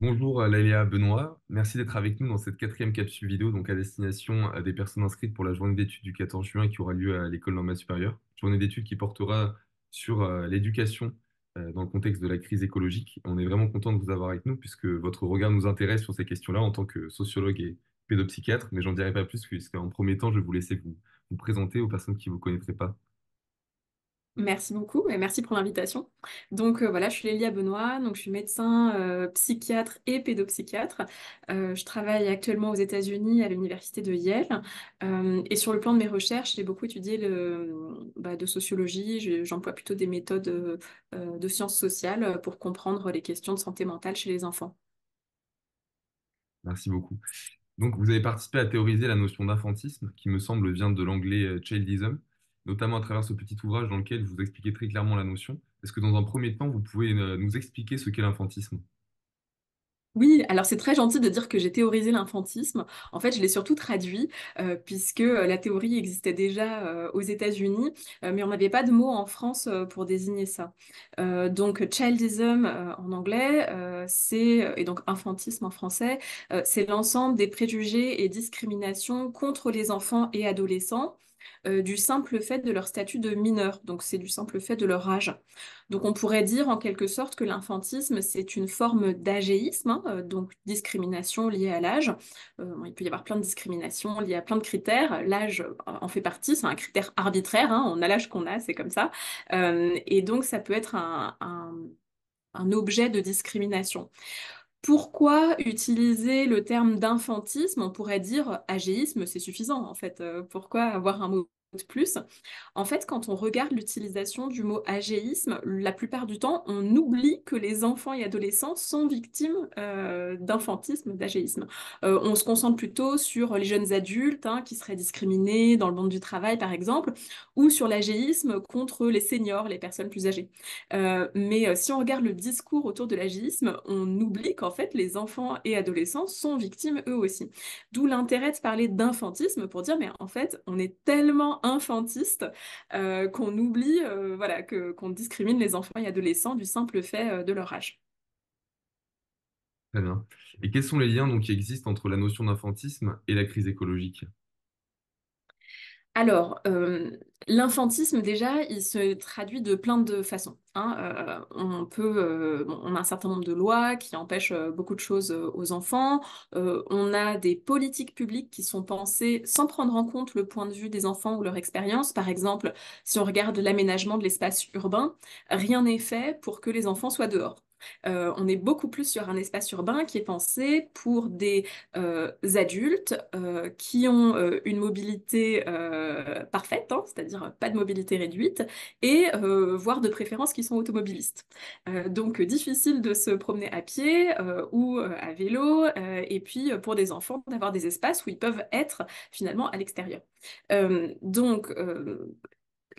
Bonjour euh, Lélia Benoît, merci d'être avec nous dans cette quatrième capsule vidéo donc à destination euh, des personnes inscrites pour la journée d'études du 14 juin qui aura lieu à l'école normale supérieure. Journée d'études qui portera sur euh, l'éducation dans le contexte de la crise écologique. On est vraiment content de vous avoir avec nous puisque votre regard nous intéresse sur ces questions-là en tant que sociologue et pédopsychiatre, mais j'en dirai pas plus puisqu'en premier temps, je vais vous laisser vous, vous présenter aux personnes qui ne vous connaîtraient pas. Merci beaucoup et merci pour l'invitation. Donc euh, voilà, je suis Lélia Benoît, donc je suis médecin, euh, psychiatre et pédopsychiatre. Euh, je travaille actuellement aux États-Unis à l'université de Yale et sur le plan de mes recherches, j'ai beaucoup étudié le, bah, de sociologie. J'emploie plutôt des méthodes de sciences sociales pour comprendre les questions de santé mentale chez les enfants. Merci beaucoup. Donc vous avez participé à théoriser la notion d'infantisme qui me semble vient de l'anglais childism notamment à travers ce petit ouvrage dans lequel vous expliquez très clairement la notion. Est-ce que dans un premier temps, vous pouvez euh, nous expliquer ce qu'est l'infantisme oui, alors c'est très gentil de dire que j'ai théorisé l'infantisme. En fait, je l'ai surtout traduit, euh, puisque euh, la théorie existait déjà aux États-Unis, mais on n'avait pas de mot en France pour désigner ça. donc, childism en anglais, c'est, et donc infantisme en français, c'est l'ensemble des préjugés et discriminations contre les enfants et adolescents euh, du simple fait de leur statut de mineur, donc c'est du simple fait de leur âge. Donc on pourrait dire en quelque sorte que l'infantisme, c'est une forme d'agéisme, hein, euh, donc discrimination liée à l'âge. Euh, il peut y avoir plein de discriminations liées à plein de critères. L'âge en fait partie, c'est un critère arbitraire, hein. on a l'âge qu'on a, c'est comme ça. et donc ça peut être un objet de discrimination pourquoi utiliser le terme d'infantisme On pourrait dire euh, agéisme, c'est suffisant en fait. Euh, pourquoi avoir un mot de plus. En fait, quand on regarde l'utilisation du mot agéisme, la plupart du temps, on oublie que les enfants et adolescents sont victimes euh, d'infantisme, d'agéisme. Euh, on se concentre plutôt sur les jeunes adultes hein, qui seraient discriminés dans le monde du travail, par exemple, ou sur l'agéisme contre les seniors, les personnes plus âgées. Euh, mais si on regarde le discours autour de l'agéisme, on oublie qu'en fait, les enfants et adolescents sont victimes eux aussi. D'où l'intérêt de parler d'infantisme pour dire, mais en fait, on est tellement infantiste euh, qu'on oublie euh, voilà, qu'on discrimine les enfants et adolescents du simple fait euh, de leur âge. Très bien. Et quels sont les liens donc, qui existent entre la notion d'infantisme et la crise écologique alors, euh, l'infantisme, déjà, il se traduit de plein de façons. Hein. Euh, on peut, euh, on a un certain nombre de lois qui empêchent beaucoup de choses aux enfants. on a des politiques publiques qui sont pensées sans prendre en compte le point de vue des enfants ou leur expérience. Par exemple, si on regarde l'aménagement de l'espace urbain, rien n'est fait pour que les enfants soient dehors. Euh, on est beaucoup plus sur un espace urbain qui est pensé pour des euh, adultes euh, qui ont une mobilité parfaite, hein, c'est-à-dire pas de mobilité réduite, et voire de préférence qui sont automobilistes. donc difficile de se promener à pied ou à vélo, et puis pour des enfants d'avoir des espaces où ils peuvent être finalement à l'extérieur. donc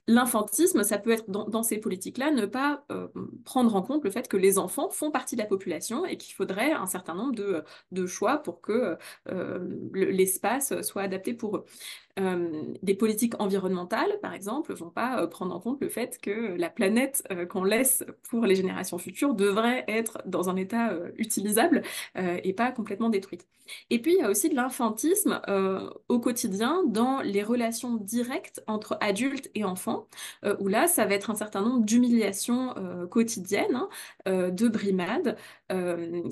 l'infantisme, ça peut être dans, ces politiques-là, ne pas euh, prendre en compte le fait que les enfants font partie de la population et qu'il faudrait un certain nombre de, choix pour que euh, l'espace soit adapté pour eux. Euh, des politiques environnementales, par exemple, vont pas euh, prendre en compte le fait que euh, la planète qu'on laisse pour les générations futures devrait être dans un état utilisable et pas complètement détruite. Et puis, il y a aussi de l'infantisme au quotidien dans les relations directes entre adultes et enfants, où là, ça va être un certain nombre d'humiliations quotidiennes, hein, de brimades,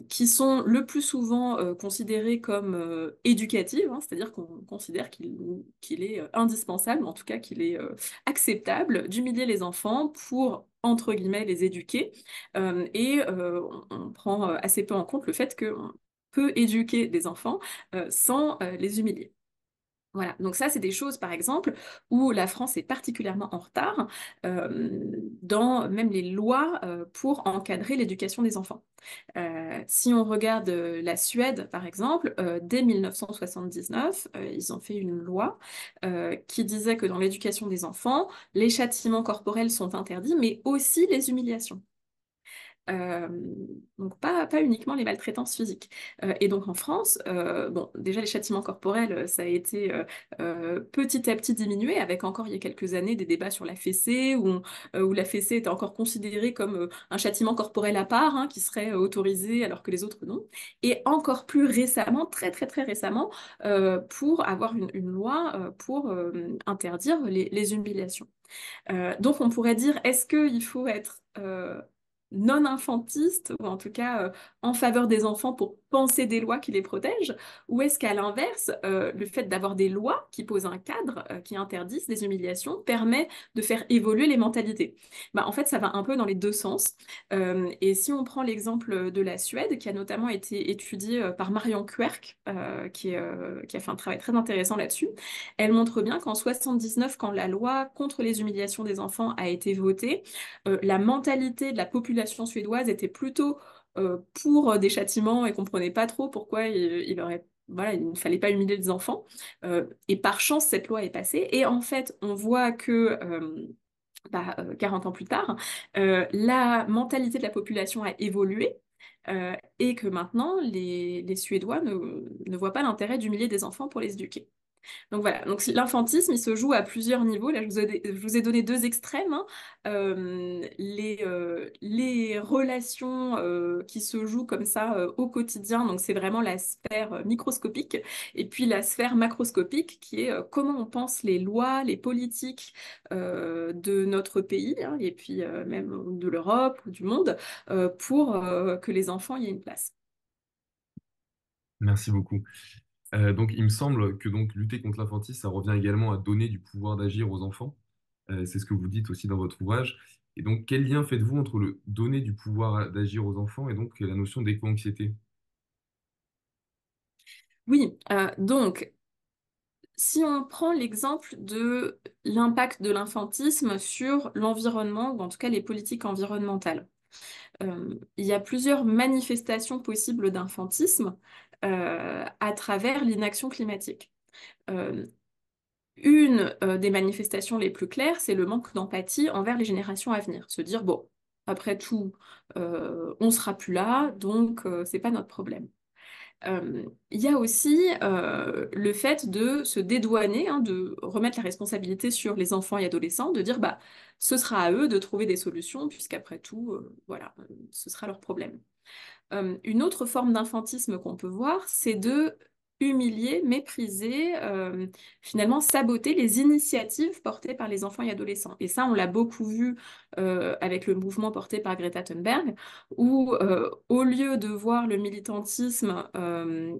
qui sont le plus souvent considérées comme éducatives, hein, c'est-à-dire qu'on considère qu'ils qu'il est euh, indispensable, en tout cas qu'il est euh, acceptable d'humilier les enfants pour entre guillemets les éduquer. Euh, et on, prend assez peu en compte le fait qu'on peut éduquer des enfants sans les humilier donc ça, c'est des choses, par exemple, où la France est particulièrement en retard euh, dans même les lois euh, pour encadrer l'éducation des enfants. Euh, si on regarde la Suède, par exemple, dès 1979, ils ont fait une loi qui disait que dans l'éducation des enfants, les châtiments corporels sont interdits, mais aussi les humiliations. Euh, donc pas, pas, uniquement les maltraitances physiques. Euh, et donc en France, euh, bon, déjà les châtiments corporels, ça a été petit à petit diminué, avec encore il y a quelques années des débats sur la fessée, où, où la fessée était encore considérée comme un châtiment corporel à part, hein, qui serait autorisé alors que les autres non. Et encore plus récemment, très très très récemment, pour avoir une, loi pour interdire les, les humiliations. donc on pourrait dire, est-ce qu'il faut être non infantiste ou en tout cas euh, en faveur des enfants pour penser des lois qui les protègent Ou est-ce qu'à l'inverse, euh, le fait d'avoir des lois qui posent un cadre, euh, qui interdisent des humiliations, permet de faire évoluer les mentalités bah, En fait, ça va un peu dans les deux sens. Euh, et si on prend l'exemple de la Suède, qui a notamment été étudiée par Marion Querc, qui, qui, a fait un travail très intéressant là-dessus, elle montre bien qu'en 79, quand la loi contre les humiliations des enfants a été votée, la mentalité de la population suédoise était plutôt euh, pour euh, des châtiments et comprenait pas trop pourquoi il, aurait voilà, il ne fallait pas humilier des enfants. Euh, et par chance, cette loi est passée. Et en fait, on voit que 40 bah, ans plus tard, la mentalité de la population a évolué. et que maintenant, les, Suédois ne voient pas l'intérêt d'humilier des enfants pour les éduquer. Donc voilà, donc l'infantisme, il se joue à plusieurs niveaux. Là, je vous ai, donné deux extrêmes. Hein. Euh, euh, les, relations euh, qui se jouent comme ça au quotidien, donc c'est vraiment la sphère microscopique, et puis la sphère macroscopique, qui est comment on pense les lois, les politiques de notre pays, hein, et puis même de l'Europe ou du monde, pour que les enfants y aient une place. Merci beaucoup. Euh, donc, il me semble que lutter contre l'infantisme, ça revient également à donner du pouvoir d'agir aux enfants. Euh, c'est ce que vous dites aussi dans votre ouvrage. Et donc, quel lien faites-vous entre le donner du pouvoir d'agir aux enfants et donc la notion d'éco-anxiété Oui, euh, donc, si on prend l'exemple de l'impact de l'infantisme sur l'environnement, ou en tout cas les politiques environnementales, il y a plusieurs manifestations possibles d'infantisme. Euh, à travers l'inaction climatique. Euh, une euh, des manifestations les plus claires, c'est le manque d'empathie envers les générations à venir. Se dire, bon, après tout, on on sera plus là, donc ce n'est pas notre problème. Il y a aussi le fait de se dédouaner, hein, de remettre la responsabilité sur les enfants et adolescents, de dire, bah, ce sera à eux de trouver des solutions, puisqu'après tout, voilà, ce sera leur problème. Euh, une autre forme d'infantisme qu'on peut voir, c'est de humilier, mépriser, euh, finalement saboter les initiatives portées par les enfants et adolescents. Et ça, on l'a beaucoup vu euh, avec le mouvement porté par Greta Thunberg, où au lieu de voir le militantisme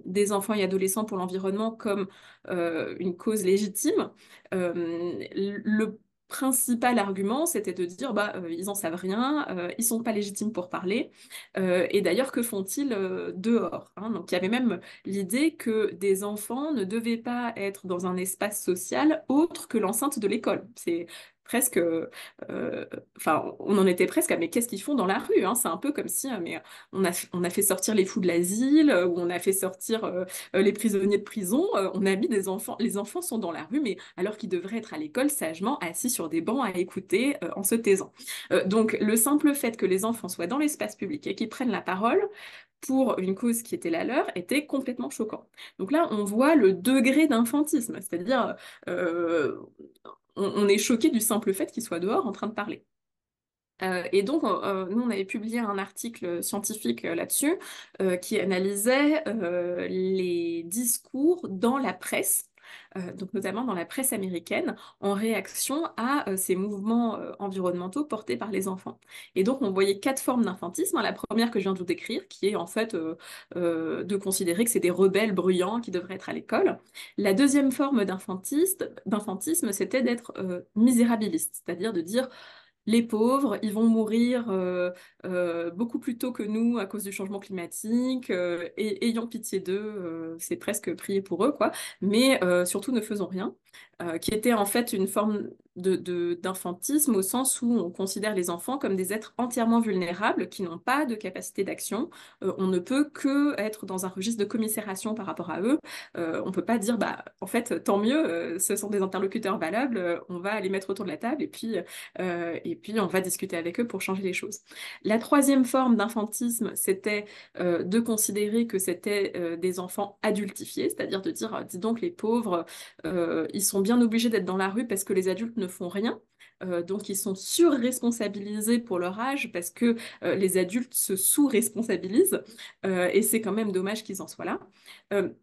des enfants et adolescents pour l'environnement comme une cause légitime, le principal argument, c'était de dire bah euh, ils en savent rien, euh, ils sont pas légitimes pour parler, euh, et d'ailleurs que font-ils dehors hein? Donc il y avait même l'idée que des enfants ne devaient pas être dans un espace social autre que l'enceinte de l'école. C'est presque, euh, euh, enfin, on en était presque à mais qu'est-ce qu'ils font dans la rue hein? C'est un peu comme si, euh, mais on a, on a fait sortir les fous de l'asile, ou on a fait sortir les prisonniers de prison, on a mis des enfants, les enfants sont dans la rue, mais alors qu'ils devraient être à l'école sagement assis sur des bancs à écouter en se taisant. donc, le simple fait que les enfants soient dans l'espace public et qu'ils prennent la parole, pour une cause qui était la leur était complètement choquant. Donc là, on voit le degré d'infantisme, c'est-à-dire on, est choqué du simple fait qu'il soit dehors en train de parler. Euh, et donc, euh, euh, nous, on avait publié un article scientifique là-dessus qui analysait les discours dans la presse euh, donc notamment dans la presse américaine, en réaction à euh, ces mouvements euh, environnementaux portés par les enfants. Et donc on voyait quatre formes d'infantisme. Hein. la première que je viens de vous décrire, qui est en fait de considérer que c'est des rebelles bruyants qui devraient être à l'école. La deuxième forme d'infantisme, c'était d'être misérabiliste, c'est-à-dire de dire les pauvres, ils vont mourir euh, euh, beaucoup plus tôt que nous à cause du changement climatique, euh, et ayant pitié d'eux, c'est presque prier pour eux, quoi. Mais surtout, ne faisons rien, qui était en fait une forme d'infantisme de, au sens où on considère les enfants comme des êtres entièrement vulnérables qui n'ont pas de capacité d'action. Euh, on ne peut que être dans un registre de commisération par rapport à eux. Euh, on ne peut pas dire, bah, en fait, tant mieux, euh, ce sont des interlocuteurs valables, on va les mettre autour de la table et puis, et puis on va discuter avec eux pour changer les choses. La troisième forme d'infantisme, c'était de considérer que c'était des enfants adultifiés, c'est-à-dire de dire, ah, dis donc, les pauvres, ils sont bien obligés d'être dans la rue parce que les adultes ne font rien. Euh, donc ils sont surresponsabilisés pour leur âge parce que euh, les adultes se sous-responsabilisent euh, et c'est quand même dommage qu'ils en soient là.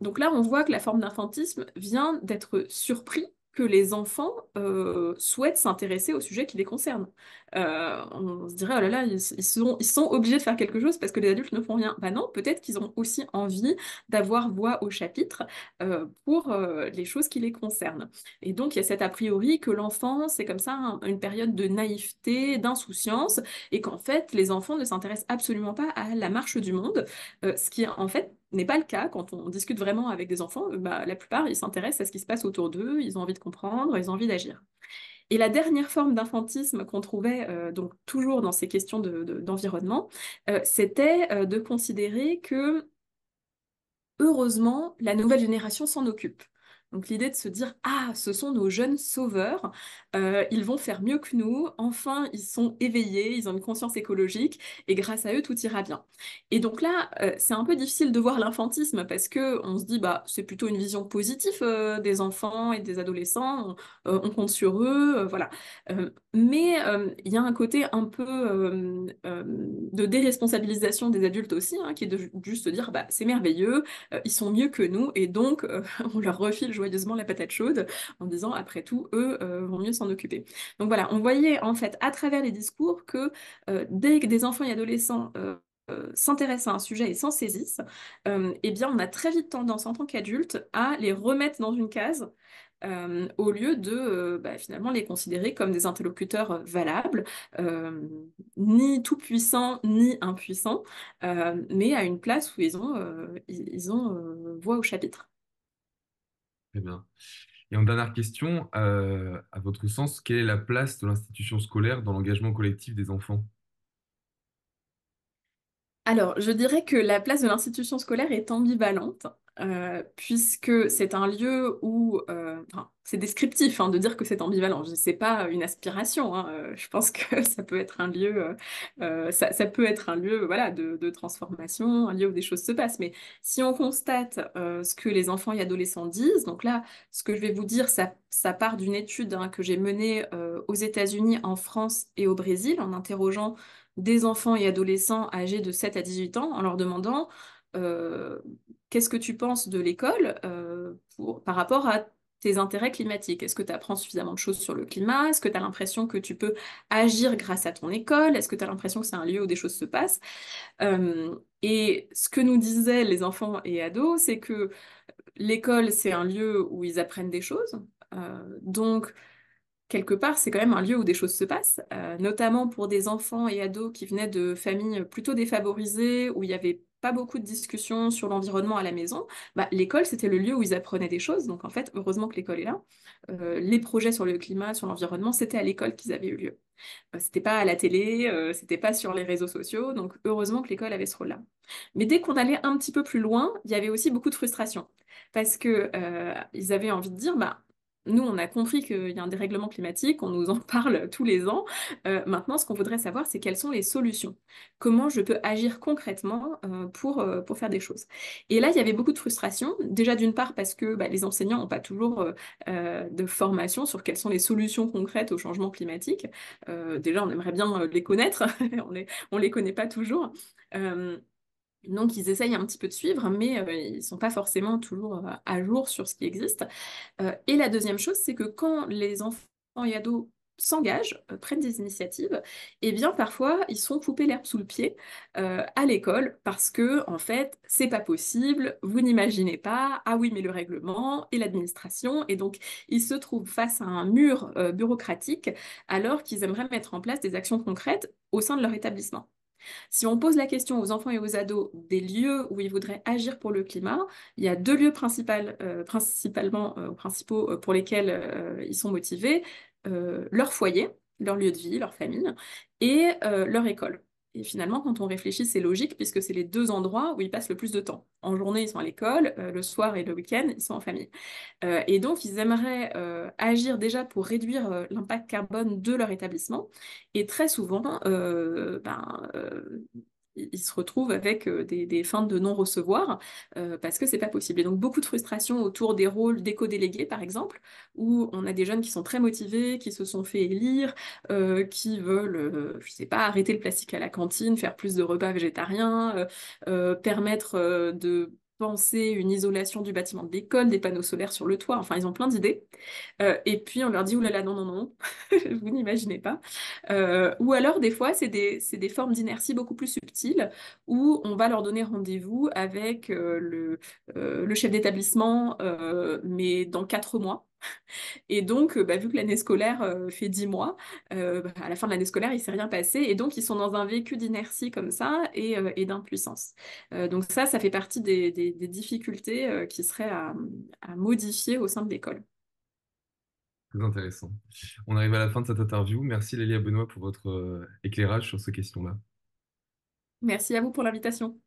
donc là, on voit que la forme d'infantisme vient d'être surpris que les enfants euh, souhaitent s'intéresser au sujet qui les concerne. Euh, on se dirait, oh là là, ils, sont, obligés de faire quelque chose parce que les adultes ne font rien. ben non, peut-être qu'ils ont aussi envie d'avoir voix au chapitre euh, pour les choses qui les concernent. Et donc, il y a cet a priori que l'enfant, c'est comme ça hein, une période de naïveté, d'insouciance, et qu'en fait, les enfants ne s'intéressent absolument pas à la marche du monde, ce qui en fait n'est pas le cas quand on discute vraiment avec des enfants. Bah, la plupart, ils s'intéressent à ce qui se passe autour d'eux, ils ont envie de comprendre, ils ont envie d'agir. Et la dernière forme d'infantisme qu'on trouvait euh, donc toujours dans ces questions d'environnement, euh, c'était euh, de considérer que heureusement la nouvelle génération s'en occupe. Donc l'idée de se dire, ah, ce sont nos jeunes sauveurs, euh, ils vont faire mieux que nous, enfin, ils sont éveillés, ils ont une conscience écologique, et grâce à eux, tout ira bien. Et donc là, euh, c'est un peu difficile de voir l'infantisme, parce que on se dit, bah, c'est plutôt une vision positive euh, des enfants et des adolescents, on, compte sur eux, voilà. mais il y a un côté un peu de déresponsabilisation des adultes aussi, hein, qui est de juste dire, bah, c'est merveilleux, ils sont mieux que nous, et donc on leur refile jouer la patate chaude en disant après tout, eux euh, vont mieux s'en occuper. Donc voilà, on voyait en fait à travers les discours que euh, dès que des enfants et adolescents euh, s'intéressent à un sujet et s'en saisissent, eh bien on a très vite tendance en tant qu'adulte à les remettre dans une case au lieu de bah, finalement les considérer comme des interlocuteurs valables, ni tout-puissants ni impuissants, mais à une place où ils ont, ils ont voix au chapitre. Très bien. Et en dernière question, euh, à votre sens, quelle est la place de l'institution scolaire dans l'engagement collectif des enfants? Alors, je dirais que la place de l'institution scolaire est ambivalente. Euh, puisque c'est un lieu où, euh, c'est descriptif hein, de dire que c'est ambivalent, je sais pas une aspiration, hein. euh, je pense que ça peut être un lieu, ça, peut être un lieu voilà, de, transformation, un lieu où des choses se passent, mais si on constate ce que les enfants et adolescents disent, donc là, ce que je vais vous dire, ça, part d'une étude hein, que j'ai menée aux États-Unis, en France et au Brésil, en interrogeant des enfants et adolescents âgés de 7 à 18 ans, en leur demandant euh, qu'est-ce que tu penses de l'école euh, par rapport à tes intérêts climatiques Est-ce que tu apprends suffisamment de choses sur le climat Est-ce que tu as l'impression que tu peux agir grâce à ton école Est-ce que tu as l'impression que c'est un lieu où des choses se passent euh, Et ce que nous disaient les enfants et ados, c'est que l'école, c'est un lieu où ils apprennent des choses. donc, quelque part, c'est quand même un lieu où des choses se passent, euh, notamment pour des enfants et ados qui venaient de familles plutôt défavorisées, où il n'y avait pas beaucoup de discussions sur l'environnement à la maison. Bah, l'école, c'était le lieu où ils apprenaient des choses. Donc, en fait, heureusement que l'école est là. Euh, les projets sur le climat, sur l'environnement, c'était à l'école qu'ils avaient eu lieu. Ce euh, c'était pas à la télé, c'était pas sur les réseaux sociaux. Donc, heureusement que l'école avait ce rôle-là. Mais dès qu'on allait un petit peu plus loin, il y avait aussi beaucoup de frustration. Parce que ils avaient envie de dire, bah, nous, on a compris qu'il y a un dérèglement climatique, on nous en parle tous les ans. Euh, maintenant, ce qu'on voudrait savoir, c'est quelles sont les solutions. Comment je peux agir concrètement euh, pour, euh, pour faire des choses. Et là, il y avait beaucoup de frustration. Déjà, d'une part, parce que bah, les enseignants n'ont pas toujours de formation sur quelles sont les solutions concrètes au changement climatique. déjà, on aimerait bien les connaître. on ne on les connaît pas toujours. Donc, ils essayent un petit peu de suivre, mais euh, ils ne sont pas forcément toujours euh, à jour sur ce qui existe. Euh, et la deuxième chose, c'est que quand les enfants et ados s'engagent, prennent des initiatives, eh bien parfois ils sont coupés l'herbe sous le pied à l'école parce que en fait c'est pas possible, vous n'imaginez pas, ah oui mais le règlement et l'administration, et donc ils se trouvent face à un mur bureaucratique alors qu'ils aimeraient mettre en place des actions concrètes au sein de leur établissement. Si on pose la question aux enfants et aux ados des lieux où ils voudraient agir pour le climat, il y a deux lieux euh, principalement euh, principaux euh, pour lesquels ils sont motivés leur foyer, leur lieu de vie, leur famille et leur école. Et finalement, quand on réfléchit, c'est logique puisque c'est les deux endroits où ils passent le plus de temps. En journée, ils sont à l'école, euh, le soir et le week-end, ils sont en famille. Euh, et donc, ils aimeraient euh, agir déjà pour réduire l'impact carbone de leur établissement. Et très souvent, ben, ils se retrouvent avec euh, des, des fins de non-recevoir euh, parce que c'est pas possible. Et donc beaucoup de frustration autour des rôles d'éco-délégués, par exemple, où on a des jeunes qui sont très motivés, qui se sont fait élire, euh, qui veulent, je sais pas, arrêter le plastique à la cantine, faire plus de repas végétariens, permettre de penser une isolation du bâtiment de l'école, des panneaux solaires sur le toit, enfin ils ont plein d'idées. Euh, et puis on leur dit, oulala, non, non, non, vous n'imaginez pas. Euh, ou alors des fois, c'est des, formes d'inertie beaucoup plus subtiles où on va leur donner rendez-vous avec euh, le, chef d'établissement, mais dans quatre mois. Et donc, euh, bah, vu que l'année scolaire euh, fait dix mois, euh, bah, à la fin de l'année scolaire, il ne s'est rien passé. Et donc, ils sont dans un vécu d'inertie comme ça et, d'impuissance. donc ça, ça fait partie des, difficultés qui seraient à, modifier au sein de l'école. Très intéressant. On arrive à la fin de cette interview. Merci Lélia Benoît pour votre éclairage sur ces questions-là. Merci à vous pour l'invitation.